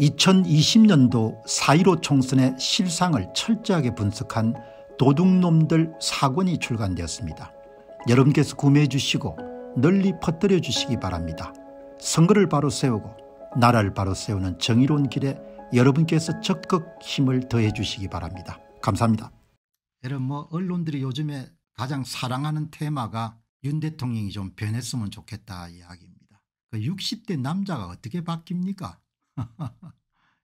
2020년도 4.15 총선의 실상을 철저하게 분석한 도둑놈들 사권이 출간되었습니다. 여러분께서 구매해 주시고 널리 퍼뜨려 주시기 바랍니다. 선거를 바로 세우고 나라를 바로 세우는 정의로운 길에 여러분께서 적극 힘을 더해 주시기 바랍니다. 감사합니다. 여러분 뭐 언론들이 요즘에 가장 사랑하는 테마가 윤 대통령이 좀 변했으면 좋겠다 이야기입니다. 그 60대 남자가 어떻게 바뀝니까?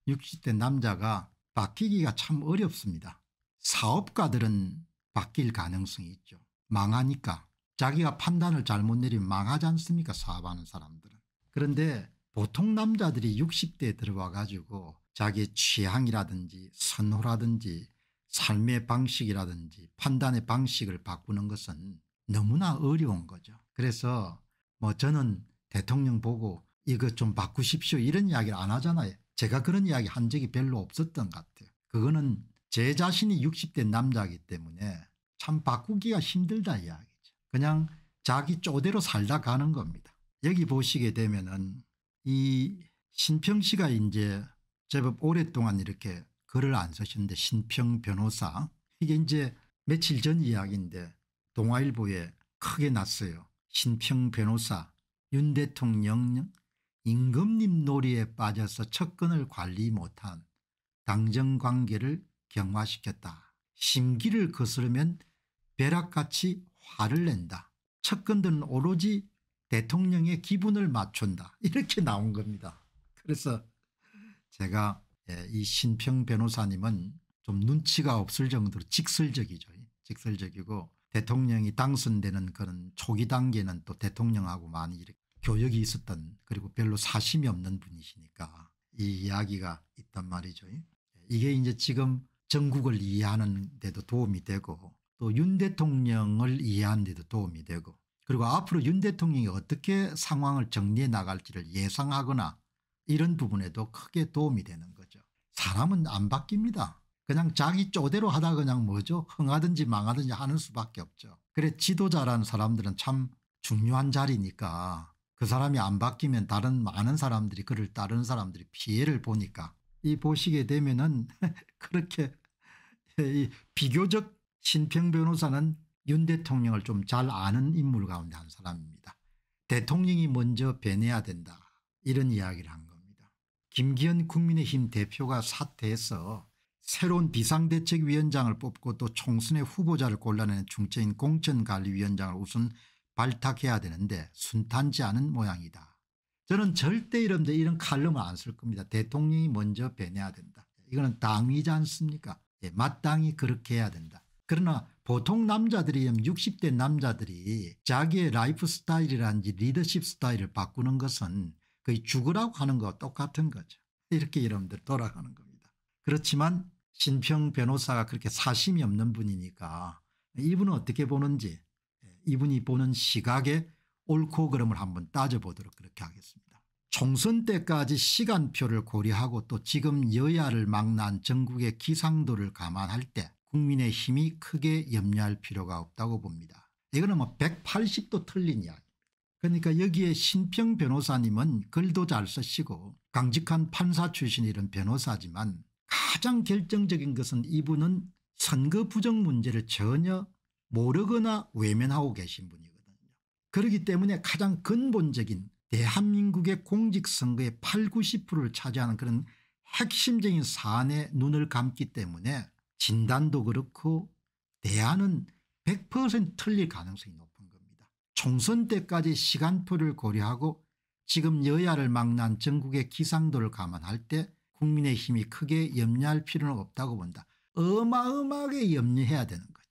60대 남자가 바뀌기가 참 어렵습니다. 사업가들은 바뀔 가능성이 있죠. 망하니까 자기가 판단을 잘못 내리면 망하지 않습니까 사업하는 사람들은. 그런데 보통 남자들이 60대에 들어와 가지고 자기의 취향이라든지 선호라든지 삶의 방식이라든지 판단의 방식을 바꾸는 것은 너무나 어려운 거죠. 그래서 뭐 저는 대통령 보고 이거좀 바꾸십시오 이런 이야기를 안 하잖아요. 제가 그런 이야기 한 적이 별로 없었던 것 같아요. 그거는 제 자신이 60대 남자이기 때문에 참 바꾸기가 힘들다 이야기죠. 그냥 자기 쪼대로 살다 가는 겁니다. 여기 보시게 되면은 이 신평 씨가 이제 제법 오랫동안 이렇게 글을 안 쓰시는데 신평 변호사 이게 이제 며칠 전 이야기인데 동아일보에 크게 났어요. 신평 변호사 윤 대통령 임금님 놀이에 빠져서 척근을 관리 못한 당정관계를 경화시켰다. 심기를 거스르면 벼락같이 화를 낸다. 척근들은 오로지 대통령의 기분을 맞춘다. 이렇게 나온 겁니다. 그래서 제가 예, 이 신평 변호사님은 좀 눈치가 없을 정도로 직설적이죠. 직설적이고 대통령이 당선되는 그런 초기 단계는 또 대통령하고 많이 이렇게 교역이 있었던 그리고 별로 사심이 없는 분이시니까 이 이야기가 있단 말이죠. 이게 이제 지금 전국을 이해하는 데도 도움이 되고 또 윤 대통령을 이해하는 데도 도움이 되고 그리고 앞으로 윤 대통령이 어떻게 상황을 정리해 나갈지를 예상하거나 이런 부분에도 크게 도움이 되는 거죠. 사람은 안 바뀝니다. 그냥 자기 쪼대로 하다 그냥 뭐죠 흥하든지 망하든지 하는 수밖에 없죠. 그래 지도자라는 사람들은 참 중요한 자리니까 그 사람이 안 바뀌면 다른 많은 사람들이 그를 따르는 사람들이 피해를 보니까 이 보시게 되면은 그렇게 이 비교적 신평 변호사는 윤 대통령을 좀 잘 아는 인물 가운데 한 사람입니다. 대통령이 먼저 변해야 된다 이런 이야기를 한 겁니다. 김기현 국민의힘 대표가 사퇴해서 새로운 비상대책위원장을 뽑고 또 총선의 후보자를 골라내는 중재인 공천관리위원장을 우선 발탁해야 되는데 순탄치 않은 모양이다. 저는 절대 이런데 이런 칼럼을 안 쓸 겁니다. 대통령이 먼저 변해야 된다. 이거는 당이지 않습니까? 예, 마땅히 그렇게 해야 된다. 그러나 보통 남자들이 60대 남자들이 자기의 라이프 스타일이라든지 리더십 스타일을 바꾸는 것은 거의 죽으라고 하는 것과 똑같은 거죠. 이렇게 여러분들 돌아가는 겁니다. 그렇지만 신평 변호사가 그렇게 사심이 없는 분이니까 이분은 어떻게 보는지 이분이 보는 시각에 옳고 그름을 한번 따져보도록 그렇게 하겠습니다. 총선 때까지 시간표를 고려하고 또 지금 여야를 망난 전국의 기상도를 감안할 때 국민의 힘이 크게 염려할 필요가 없다고 봅니다. 이거는 뭐 180도 틀린 이야기. 그러니까 여기에 신평 변호사님은 글도 잘 쓰시고 강직한 판사 출신 이란 변호사지만 가장 결정적인 것은 이분은 선거 부정 문제를 전혀 모르거나 외면하고 계신 분이거든요. 그렇기 때문에 가장 근본적인 대한민국의 공직선거의 8, 90%를 차지하는 그런 핵심적인 사안에 눈을 감기 때문에 진단도 그렇고 대안은 100% 틀릴 가능성이 높은 겁니다. 총선 때까지 시간표를 고려하고 지금 여야를 막난 전국의 기상도를 감안할 때 국민의힘이 크게 염려할 필요는 없다고 본다. 어마어마하게 염려해야 되는 거예요.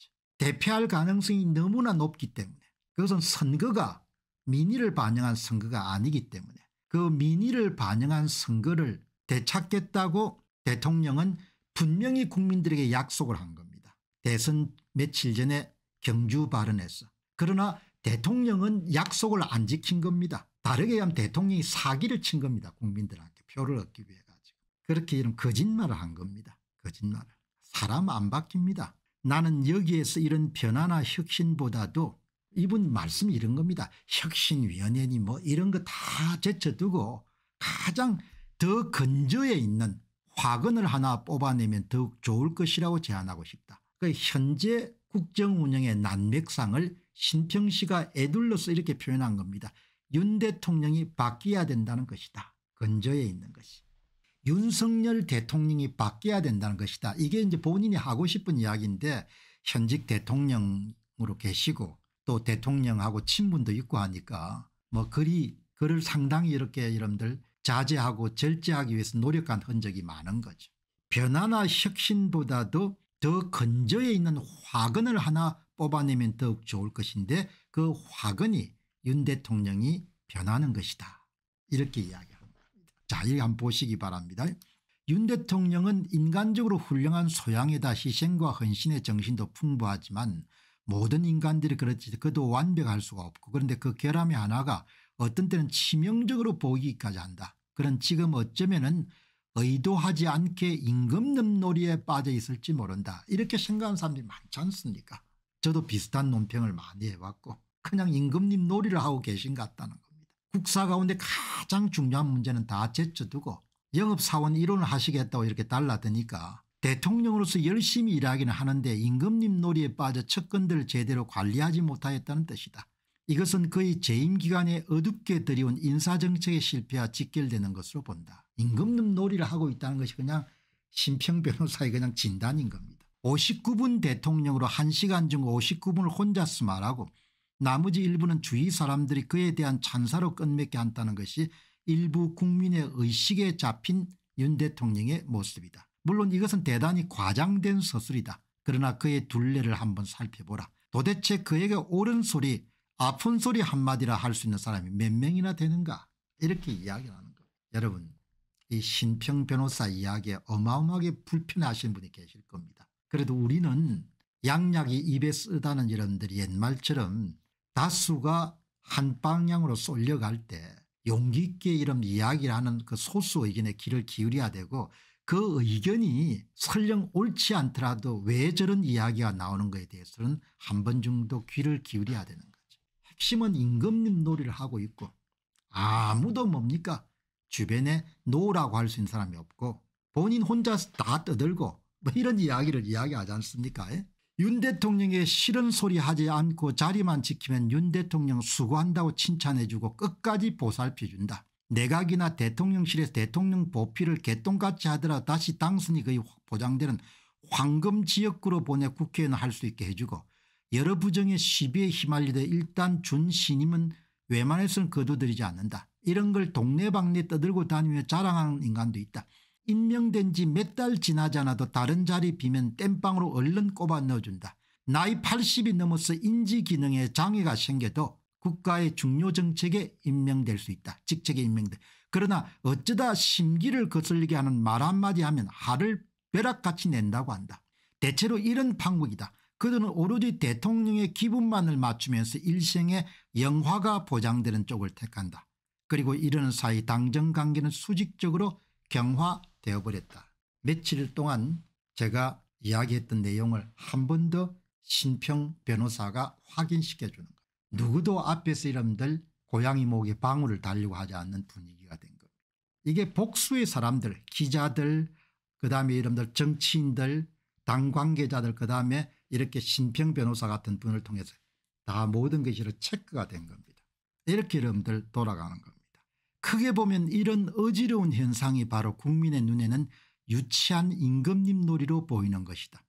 대패할 가능성이 너무나 높기 때문에 그것은 선거가 민의를 반영한 선거가 아니기 때문에 그 민의를 반영한 선거를 되찾겠다고 대통령은 분명히 국민들에게 약속을 한 겁니다. 대선 며칠 전에 경주 발언에서 그러나 대통령은 약속을 안 지킨 겁니다. 다르게 하면 대통령이 사기를 친 겁니다. 국민들한테 표를 얻기 위해 가지고. 그렇게 이런 거짓말을 한 겁니다. 거짓말을. 사람 안 바뀝니다. 나는 여기에서 이런 변화나 혁신보다도 이분 말씀이 런 겁니다. 혁신위원회니 뭐 이런 거 다 제쳐두고 가장 더 근저에 있는 화근을 하나 뽑아내면 더욱 좋을 것이라고 제안하고 싶다. 그 현재 국정운영의 난맥상을 신평씨가 애둘러서 이렇게 표현한 겁니다. 윤 대통령이 바뀌어야 된다는 것이다. 근저에 있는 것이. 윤석열 대통령이 바뀌어야 된다는 것이다. 이게 이제 본인이 하고 싶은 이야기인데 현직 대통령으로 계시고 또 대통령하고 친분도 있고 하니까 뭐 그리 그를 상당히 이렇게 여러분들 자제하고 절제하기 위해서 노력한 흔적이 많은 거죠. 변화나 혁신보다도 더 근저에 있는 화근을 하나 뽑아내면 더욱 좋을 것인데 그 화근이 윤 대통령이 변하는 것이다. 이렇게 이야기 자세히 한번 보시기 바랍니다. 윤 대통령은 인간적으로 훌륭한 소양에다 희생과 헌신의 정신도 풍부하지만 모든 인간들이 그렇지 그도 완벽할 수가 없고 그런데 그 결함의 하나가 어떤 때는 치명적으로 보이기까지 한다. 그런 지금 어쩌면은 의도하지 않게 임금놈 놀이에 빠져 있을지 모른다. 이렇게 생각하는 사람들이 많지 않습니까 저도 비슷한 논평을 많이 해왔고 그냥 임금님 놀이를 하고 계신 것 같다는 거. 국사 가운데 가장 중요한 문제는 다 제쳐두고 영업사원 이론을 하시겠다고 이렇게 달라드니까 대통령으로서 열심히 일하기는 하는데 임금님 놀이에 빠져 척근들 제대로 관리하지 못하였다는 뜻이다. 이것은 거의 재임기간에 어둡게 들여온 인사정책의 실패와 직결되는 것으로 본다. 임금님 놀이를 하고 있다는 것이 그냥 심평 변호사의 그냥 진단인 겁니다. 59분 대통령으로 1시간 중 59분을 혼자 수말하고 나머지 일부는 주위 사람들이 그에 대한 찬사로 끝맺게 한다는 것이 일부 국민의 의식에 잡힌 윤 대통령의 모습이다. 물론 이것은 대단히 과장된 서술이다. 그러나 그의 둘레를 한번 살펴보라. 도대체 그에게 옳은 소리 아픈 소리 한마디라 할 수 있는 사람이 몇 명이나 되는가 이렇게 이야기를 하는 거예요. 여러분 이 신평 변호사 이야기에 어마어마하게 불편하신 분이 계실 겁니다. 그래도 우리는 양약이 입에 쓰다는 여러분들이 옛말처럼 다수가 한 방향으로 쏠려갈 때 용기 있게 이런 이야기를 하는 그 소수 의견에 귀를 기울여야 되고 그 의견이 설령 옳지 않더라도 왜 저런 이야기가 나오는 것에 대해서는 한 번 정도 귀를 기울여야 되는 거죠. 핵심은 임금님 놀이를 하고 있고 아무도 뭡니까 주변에 노라고 할 수 있는 사람이 없고 본인 혼자 다 떠들고 뭐 이런 이야기를 이야기하지 않습니까 예? 윤 대통령의 싫은 소리 하지 않고 자리만 지키면 윤 대통령 수고한다고 칭찬해 주고 끝까지 보살펴 준다. 내각이나 대통령실에서 대통령 보필을 개똥같이 하더라 다시 당선이 거의 보장되는 황금 지역구로 보내 국회의원 할수 있게 해주고 여러 부정의 시비에 휘말리되 일단 준 신임은 웬만해서는 거두들이지 않는다. 이런 걸 동네방네 떠들고 다니며 자랑하는 인간도 있다. 임명된 지 몇 달 지나지 않아도 다른 자리 비면 땜빵으로 얼른 꼽아 넣어준다. 나이 80이 넘어서 인지기능에 장애가 생겨도 국가의 중요 정책에 임명될 수 있다. 직책에 임명돼. 그러나 어쩌다 심기를 거슬리게 하는 말 한마디 하면 하를 벼락같이 낸다고 한다. 대체로 이런 방법이다. 그들은 오로지 대통령의 기분만을 맞추면서 일생의 영화가 보장되는 쪽을 택한다. 그리고 이러는 사이 당정관계는 수직적으로 경화 되어버렸다. 며칠 동안 제가 이야기했던 내용을 한 번 더 신평 변호사가 확인시켜주는 것. 누구도 앞에서 이름들 고양이 목에 방울을 달려고 하지 않는 분위기가 된겁 이게 복수의 사람들 기자들 그다음에 이름들 정치인들 당 관계자들 그다음에 이렇게 신평 변호사 같은 분을 통해서 다 모든 것이 체크가 된 겁니다. 이렇게 이름들 돌아가는 겁니다. 크게 보면 이런 어지러운 현상이 바로 국민의 눈에는 유치한 임금님 놀이로 보이는 것이다.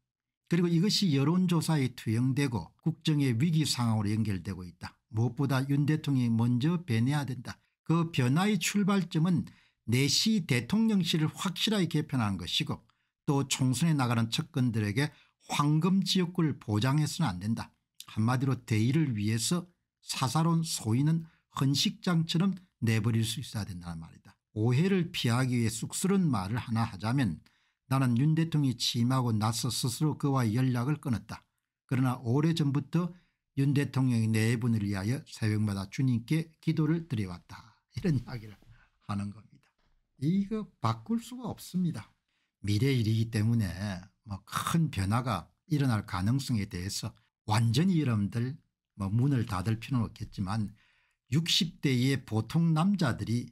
그리고 이것이 여론조사에 투영되고 국정의 위기 상황으로 연결되고 있다. 무엇보다 윤 대통령이 먼저 변해야 된다. 그 변화의 출발점은 내시 대통령실을 확실하게 개편하 것이고 또 총선에 나가는 측근들에게 황금지역구를 보장해서는 안 된다. 한마디로 대의를 위해서 사사로운 소인은 헌식장처럼 내버릴 수 있어야 된다는 말이다. 오해를 피하기 위해 쑥스런 말을 하나 하자면 나는 윤 대통령이 취임하고 나서 스스로 그와 연락을 끊었다. 그러나 오래전부터 윤 대통령이 내분을 위하여 새벽마다 주님께 기도를 드려왔다. 이런 이야기를 하는 겁니다. 이거 바꿀 수가 없습니다. 미래 일이기 때문에 뭐 큰 변화가 일어날 가능성에 대해서 완전히 여러분들 뭐 문을 닫을 필요는 없겠지만 60대의 보통 남자들이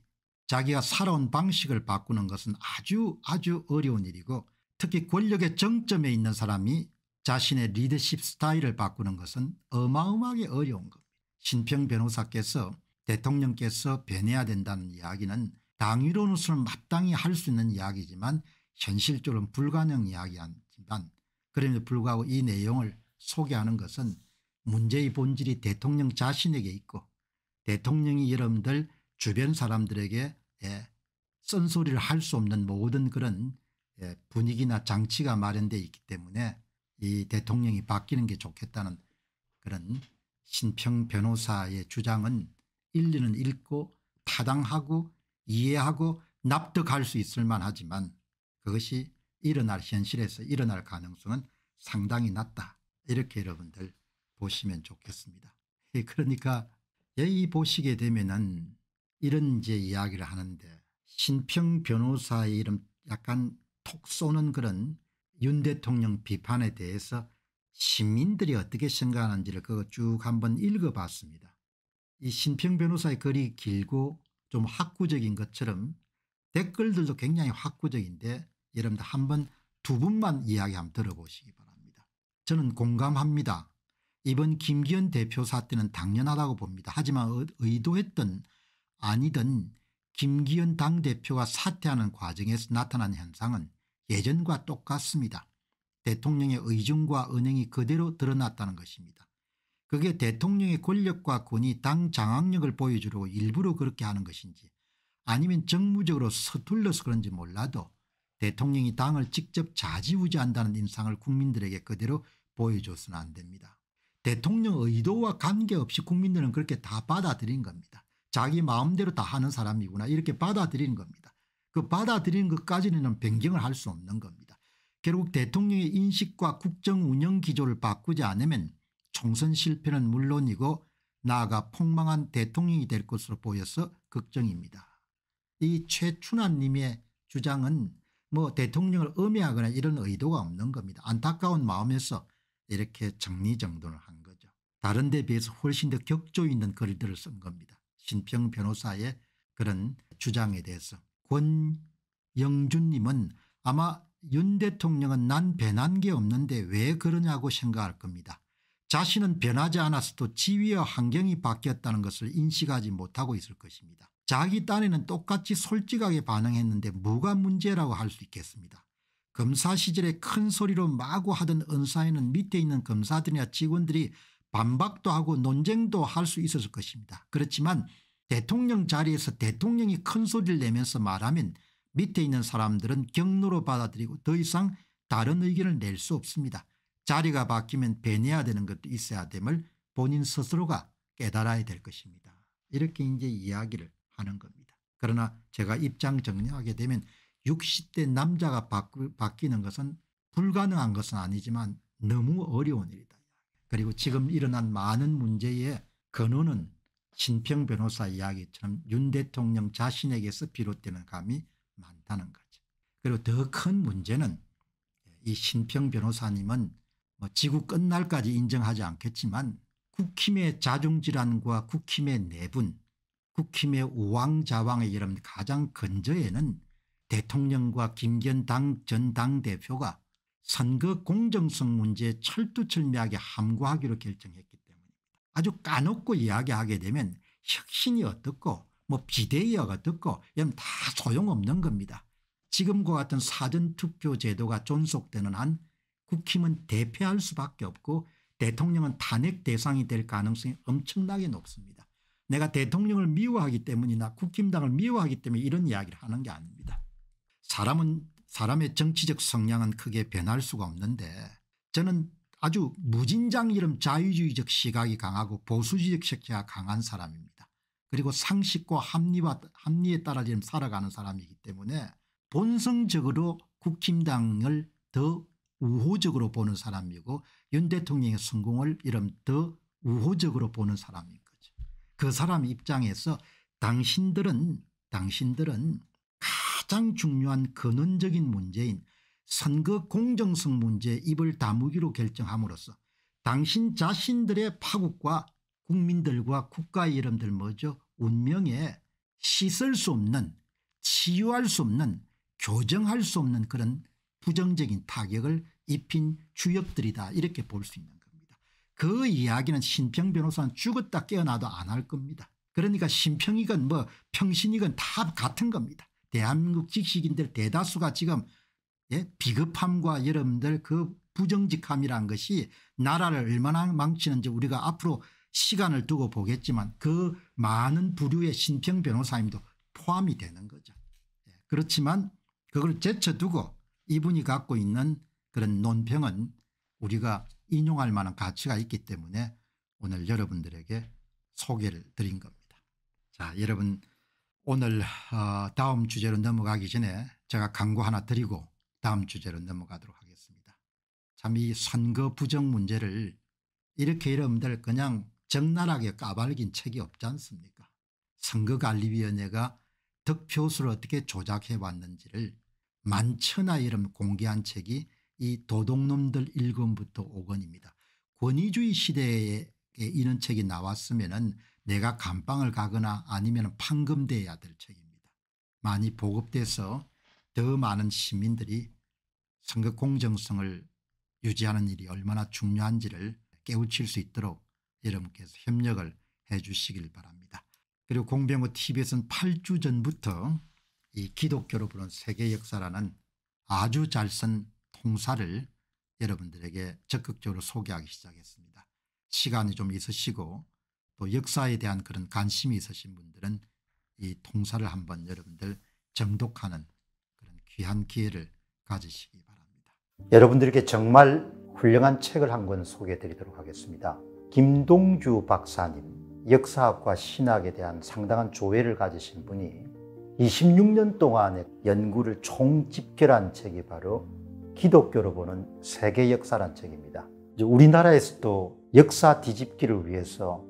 자기가 살아온 방식을 바꾸는 것은 아주 아주 어려운 일이고 특히 권력의 정점에 있는 사람이 자신의 리더십 스타일을 바꾸는 것은 어마어마하게 어려운 겁니다. 신평 변호사께서 대통령께서 변해야 된다는 이야기는 당위로는 마땅히 할 수 있는 이야기지만 현실적으로는 불가능 이야기지만 그럼에도 불구하고 이 내용을 소개하는 것은 문제의 본질이 대통령 자신에게 있고 대통령이 여러분들 주변 사람들에게 예, 쓴소리를 할 수 없는 모든 그런 예, 분위기나 장치가 마련되어 있기 때문에 이 대통령이 바뀌는 게 좋겠다는 그런 신평 변호사의 주장은 일리는 읽고 타당하고 이해하고 납득할 수 있을 만하지만 그것이 일어날 현실에서 일어날 가능성은 상당히 낮다. 이렇게 여러분들 보시면 좋겠습니다. 예, 그러니까 여기 보시게 되면은 이런 이제 이야기를 하는데 신평 변호사의 이름 약간 톡 쏘는 그런 윤 대통령 비판에 대해서 시민들이 어떻게 생각하는지를 그거 쭉 한번 읽어봤습니다. 이 신평 변호사의 글이 길고 좀 학구적인 것처럼 댓글들도 굉장히 학구적인데 여러분들 한번 두 분만 이야기 한번 들어보시기 바랍니다. 저는 공감합니다. 이번 김기현 대표 사태는 당연하다고 봅니다. 하지만 의도했던 아니든 김기현 당대표가 사퇴하는 과정에서 나타난 현상은 예전과 똑같습니다. 대통령의 의중과 은행이 그대로 드러났다는 것입니다. 그게 대통령의 권력과 권위 당 장악력을 보여주려고 일부러 그렇게 하는 것인지 아니면 정무적으로 서툴러서 그런지 몰라도 대통령이 당을 직접 좌지우지한다는 인상을 국민들에게 그대로 보여줘서는 안 됩니다. 대통령 의도와 관계없이 국민들은 그렇게 다 받아들인 겁니다. 자기 마음대로 다 하는 사람이구나 이렇게 받아들인 겁니다. 그 받아들인 것까지는 변경을 할 수 없는 겁니다. 결국 대통령의 인식과 국정운영 기조를 바꾸지 않으면 총선 실패는 물론이고 나아가 폭망한 대통령이 될 것으로 보여서 걱정입니다. 이 최춘환 님의 주장은 뭐 대통령을 음해하거나 이런 의도가 없는 겁니다. 안타까운 마음에서 이렇게 정리정돈을 한 거죠. 다른 데 비해서 훨씬 더 격조 있는 글들을 쓴 겁니다. 신평 변호사의 그런 주장에 대해서 권영준님은 아마 윤 대통령은 난 변한 게 없는데 왜 그러냐고 생각할 겁니다. 자신은 변하지 않았어도 지위와 환경이 바뀌었다는 것을 인식하지 못하고 있을 것입니다. 자기 딴에는 똑같이 솔직하게 반응했는데 뭐가 문제라고 할 수 있겠습니다. 검사 시절에 큰 소리로 마구 하던 은사에는 밑에 있는 검사들이나 직원들이 반박도 하고 논쟁도 할 수 있었을 것입니다. 그렇지만 대통령 자리에서 대통령이 큰 소리를 내면서 말하면 밑에 있는 사람들은 경로로 받아들이고 더 이상 다른 의견을 낼 수 없습니다. 자리가 바뀌면 변해야 되는 것도 있어야 됨을 본인 스스로가 깨달아야 될 것입니다. 이렇게 이제 이야기를 하는 겁니다. 그러나 제가 입장 정리하게 되면 60대 남자가 바뀌, 는 것은 불가능한 것은 아니지만 너무 어려운 일이다. 그리고 지금 일어난 많은 문제의 근원은 신평 변호사 이야기처럼 윤 대통령 자신에게서 비롯되는 감이 많다는 거죠. 그리고 더 큰 문제는 이 신평 변호사님은 뭐 지구 끝날까지 인정하지 않겠지만 국힘의 자중질환과 국힘의 내분 국힘의 우왕좌왕의 이런 가장 근저에는 대통령과 김견당전 당대표가 선거 공정성 문제에 철두철미하게 함구하기로 결정했기 때문입니다. 아주 까놓고 이야기하게 되면 혁신이 어떻고 뭐 비대위가 어떻고 이런 다 소용없는 겁니다. 지금과 같은 사전투표 제도가 존속되는 한 국힘은 대패할 수밖에 없고 대통령은 탄핵 대상이 될 가능성이 엄청나게 높습니다. 내가 대통령을 미워하기 때문이나 국힘당을 미워하기 때문에 이런 이야기를 하는 게 아닙니다. 사람은 사람의 정치적 성향은 크게 변할 수가 없는데 저는 아주 무진장 이름 자유주의적 시각이 강하고 보수주의적 색채가 강한 사람입니다. 그리고 상식과 합리와 합리에 따라 지금 살아가는 사람이기 때문에 본성적으로 국힘당을 더 우호적으로 보는 사람이고 윤 대통령의 성공을 이름 더 우호적으로 보는 사람인 거죠. 그 사람 입장에서 당신들은 당신들은 가장 중요한 근원적인 문제인 선거 공정성 문제에 입을 다무기로 결정함으로써 당신 자신들의 파국과 국민들과 국가의 이름들 뭐죠 운명에 씻을 수 없는 치유할 수 없는 교정할 수 없는 그런 부정적인 타격을 입힌 주역들이다 이렇게 볼 수 있는 겁니다. 그 이야기는 신평 변호사는 죽었다 깨어나도 안 할 겁니다. 그러니까 신평이건 뭐 평신이건 다 같은 겁니다. 대한민국 직식인들 대다수가 지금 예? 비겁함과 여러분들 그 부정직함이란 것이 나라를 얼마나 망치는지 우리가 앞으로 시간을 두고 보겠지만 그 많은 부류의 신평 변호사님도 포함이 되는 거죠. 예. 그렇지만 그걸 제쳐두고 이분이 갖고 있는 그런 논평은 우리가 인용할 만한 가치가 있기 때문에 오늘 여러분들에게 소개를 드린 겁니다. 자 여러분 오늘 어, 다음 주제로 넘어가기 전에 제가 광고 하나 드리고 다음 주제로 넘어가도록 하겠습니다. 참 이 선거 부정 문제를 이렇게 여러분들 그냥 적나라하게 까발긴 책이 없지 않습니까 선거관리위원회가 득표수를 어떻게 조작해 왔는지를 만천하 이름 공개한 책이 이 도둑놈들 1권부터 5권입니다. 권위주의 시대에 이런 책이 나왔으면 은 내가 감방을 가거나 아니면 판금돼야 될 책입니다. 많이 보급돼서 더 많은 시민들이 선거 공정성을 유지하는 일이 얼마나 중요한지를 깨우칠 수 있도록 여러분께서 협력을 해 주시길 바랍니다. 그리고 공병호 TV에서는 8주 전부터 이 기독교로 부른 세계 역사라는 아주 잘 쓴 통사를 여러분들에게 적극적으로 소개하기 시작했습니다. 시간이 좀 있으시고 또 역사에 대한 그런 관심이 있으신 분들은 이 통사를 한번 여러분들 정독하는 그런 귀한 기회를 가지시기 바랍니다. 여러분들께 정말 훌륭한 책을 한 권 소개해 드리도록 하겠습니다. 김동주 박사님, 역사학과 신학에 대한 상당한 조회를 가지신 분이 26년 동안의 연구를 총집결한 책이 바로 기독교로 보는 세계 역사란 책입니다. 우리나라에서도 역사 뒤집기를 위해서